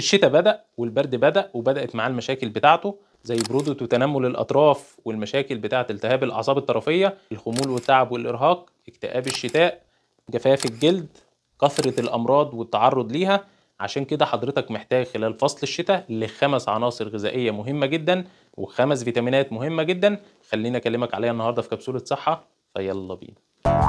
الشتاء بدا والبرد بدا وبدات معاه المشاكل بتاعته زي برودة وتنمل الأطراف والمشاكل بتاعة التهاب الأعصاب الطرفية الخمول والتعب والإرهاق اكتئاب الشتاء جفاف الجلد كثرة الأمراض والتعرض ليها عشان كده حضرتك محتاج خلال فصل الشتاء لخمس عناصر غذائية مهمة جدا وخمس فيتامينات مهمة جدا خلينا أكلمك عليها النهاردة في كبسولة صحة فيلا بينا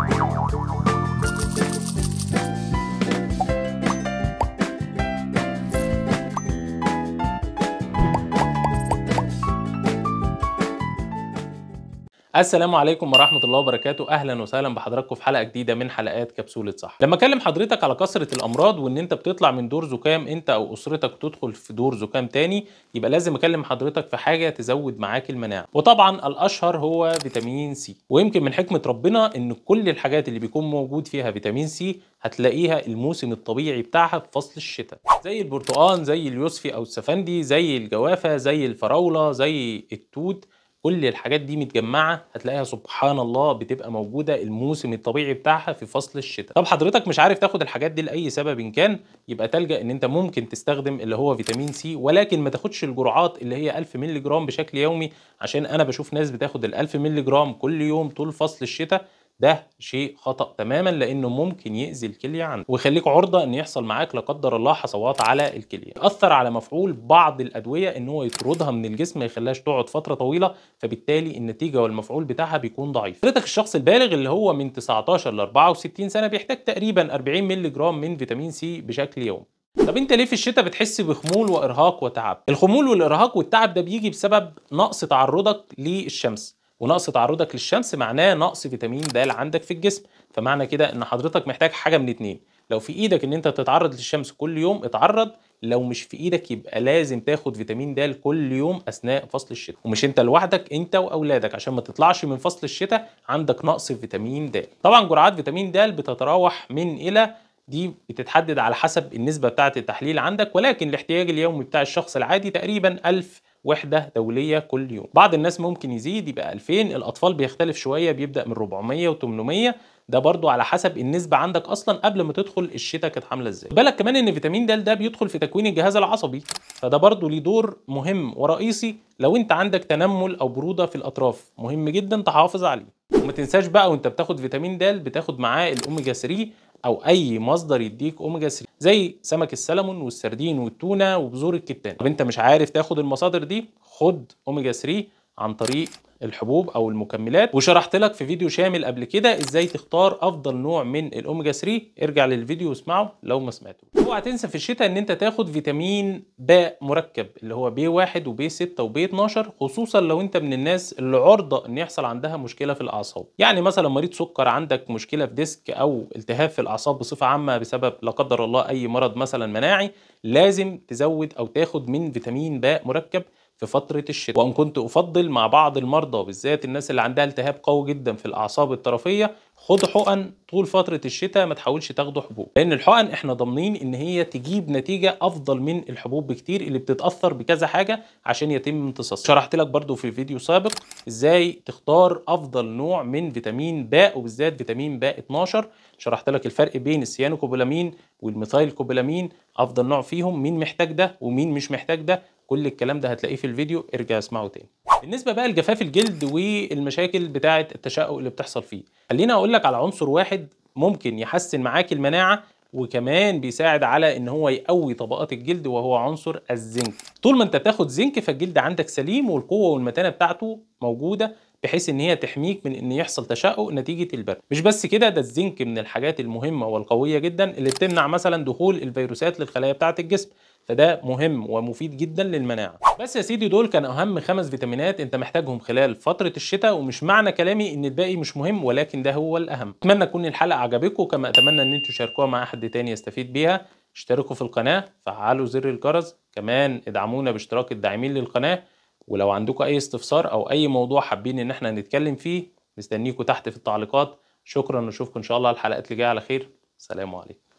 السلام عليكم ورحمة الله وبركاته أهلا وسهلا بحضراتكم في حلقة جديدة من حلقات كبسولة صح لما أكلم حضرتك على كثرة الأمراض وإن أنت بتطلع من دور زكام أنت أو أسرتك تدخل في دور زكام تاني يبقى لازم أكلم حضرتك في حاجة تزود معاك المناعة وطبعا الأشهر هو فيتامين سي ويمكن من حكمة ربنا إن كل الحاجات اللي بيكون موجود فيها فيتامين سي هتلاقيها الموسم الطبيعي بتاعها في فصل الشتاء زي البرتقال زي اليوسفي أو السفندي زي الجوافة زي الفراولة زي التوت كل الحاجات دي متجمعه هتلاقيها سبحان الله بتبقى موجوده الموسم الطبيعي بتاعها في فصل الشتاء طب حضرتك مش عارف تاخد الحاجات دي لاي سبب إن كان يبقى تلجا ان انت ممكن تستخدم اللي هو فيتامين سي ولكن ما تاخدش الجرعات اللي هي 1000 مللي جرام بشكل يومي عشان انا بشوف ناس بتاخد ال 1000 مللي جرام كل يوم طول فصل الشتاء ده شيء خطا تماما لانه ممكن ياذي الكليه عندك ويخليك عرضه ان يحصل معاك لا قدر الله حصوات على الكليه اثر على مفعول بعض الادويه ان هو يطردها من الجسم ما يخليهاش تقعد فتره طويله فبالتالي النتيجه والمفعول بتاعها بيكون ضعيف حضرتك الشخص البالغ اللي هو من 19 ل 64 سنه بيحتاج تقريبا 40 مللي جرام من فيتامين سي بشكل يومي طب انت ليه في الشتاء بتحس بخمول وارهاق وتعب الخمول والارهاق والتعب ده بيجي بسبب نقص تعرضك للشمس ونقص تعرضك للشمس معناه نقص فيتامين د عندك في الجسم فمعنى كده ان حضرتك محتاج حاجه من اتنين لو في ايدك ان انت تتعرض للشمس كل يوم اتعرض لو مش في ايدك يبقى لازم تاخد فيتامين د كل يوم اثناء فصل الشتاء ومش انت لوحدك انت واولادك عشان ما تطلعش من فصل الشتاء عندك نقص في فيتامين د طبعا جرعات فيتامين د بتتراوح من الى دي بتتحدد على حسب النسبة بتاعة التحليل عندك ولكن الاحتياج اليومي بتاع الشخص العادي تقريبا 1000 وحده دوليه كل يوم بعض الناس ممكن يزيد يبقى 2000 الاطفال بيختلف شويه بيبدا من 400 و800 ده برضو على حسب النسبة عندك أصلا قبل ما تدخل الشتاء كانت عاملة ازاي بالك كمان إن فيتامين د ده بيدخل في تكوين الجهاز العصبي فده برضو ليه دور مهم ورئيسي لو أنت عندك تنمل أو برودة في الأطراف مهم جدا تحافظ عليه وما تنساش بقى وانت بتاخد فيتامين د بتاخد معاه الاوميجا 3 او اي مصدر يديك اوميجا 3 زي سمك السلمون والسردين والتونه وبذور الكتان طب انت مش عارف تاخد المصادر دي خد اوميجا 3 عن طريق الحبوب او المكملات وشرحت لك في فيديو شامل قبل كده ازاي تختار افضل نوع من الاوميجا 3 ارجع للفيديو واسمعه لو ما سمعته اوعى تنسى في الشتاء ان انت تاخد فيتامين باء مركب اللي هو بي 1 وبي 6 وبي 12 خصوصا لو انت من الناس اللي عرضه ان يحصل عندها مشكله في الاعصاب يعني مثلا مريض سكر عندك مشكله في ديسك او التهاب في الاعصاب بصفه عامه بسبب لا قدر الله اي مرض مثلا مناعي لازم تزود او تاخد من فيتامين باء مركب في فترة الشتاء وإن كنت أفضل مع بعض المرضى وبالذات الناس اللي عندها التهاب قوي جدا في الأعصاب الطرفية خد حقن طول فترة الشتاء ما تحاولش تاخده حبوب لأن الحقن احنا ضامنين إن هي تجيب نتيجة أفضل من الحبوب بكتير اللي بتتأثر بكذا حاجة عشان يتم امتصاصها شرحت لك برضو في فيديو سابق إزاي تختار أفضل نوع من فيتامين باء وبالذات فيتامين باء 12 شرحت لك الفرق بين السيانوكوبولامين والميثايل كوبولامين أفضل نوع فيهم مين محتاج ده ومين مش محتاج ده كل الكلام ده هتلاقيه في الفيديو ارجع اسمعه تاني بالنسبه بقى لجفاف الجلد والمشاكل بتاعه التشقق اللي بتحصل فيه خليني اقولك على عنصر واحد ممكن يحسن معاك المناعه وكمان بيساعد على ان هو يقوي طبقات الجلد وهو عنصر الزنك طول ما انت بتاخد زنك فالجلد عندك سليم والقوه والمتانه بتاعته موجوده بحيث ان هي تحميك من ان يحصل تشقق نتيجه البرد مش بس كده ده الزنك من الحاجات المهمه والقويه جدا اللي بتمنع مثلا دخول الفيروسات للخلايا بتاعه الجسم فده مهم ومفيد جدا للمناعه بس يا سيدي دول كان اهم خمس فيتامينات انت محتاجهم خلال فتره الشتاء ومش معنى كلامي ان الباقي مش مهم ولكن ده هو الاهم اتمنى تكون الحلقه عجبتكم كما اتمنى ان انتم تشاركوها مع حد تاني يستفيد بيها اشتركوا في القناه فعلوا زر الجرس كمان ادعمونا باشتراك الداعمين للقناه ولو عندكم اي استفسار او اي موضوع حابين ان احنا نتكلم فيه مستنيكم تحت في التعليقات شكرا نشوفكم ان شاء الله الحلقات اللي جايه على خير سلام عليكم